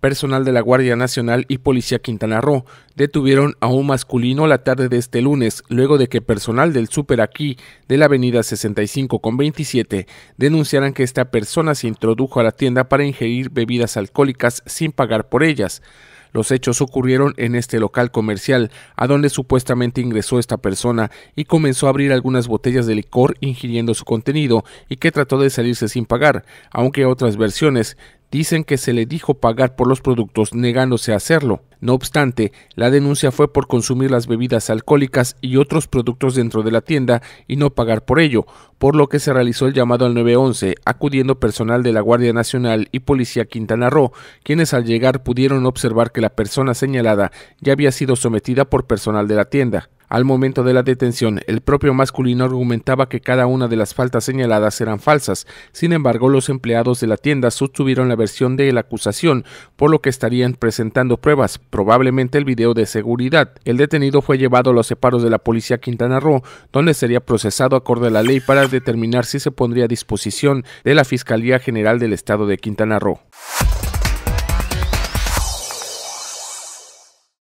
Personal de la Guardia Nacional y Policía Quintana Roo detuvieron a un masculino la tarde de este lunes, luego de que personal del Super Aquí de la avenida 65 con 27 denunciaran que esta persona se introdujo a la tienda para ingerir bebidas alcohólicas sin pagar por ellas. Los hechos ocurrieron en este local comercial, a donde supuestamente ingresó esta persona y comenzó a abrir algunas botellas de licor ingiriendo su contenido y que trató de salirse sin pagar, aunque otras versiones Dicen que se le dijo pagar por los productos negándose a hacerlo. No obstante, la denuncia fue por consumir las bebidas alcohólicas y otros productos dentro de la tienda y no pagar por ello, por lo que se realizó el llamado al 911, acudiendo personal de la Guardia Nacional y Policía Quintana Roo, quienes al llegar pudieron observar que la persona señalada ya había sido sometida por personal de la tienda. Al momento de la detención, el propio masculino argumentaba que cada una de las faltas señaladas eran falsas. Sin embargo, los empleados de la tienda sostuvieron la versión de la acusación, por lo que estarían presentando pruebas, probablemente el video de seguridad. El detenido fue llevado a los separos de la policía Quintana Roo, donde sería procesado acorde a la ley para determinar si se pondría a disposición de la Fiscalía General del Estado de Quintana Roo.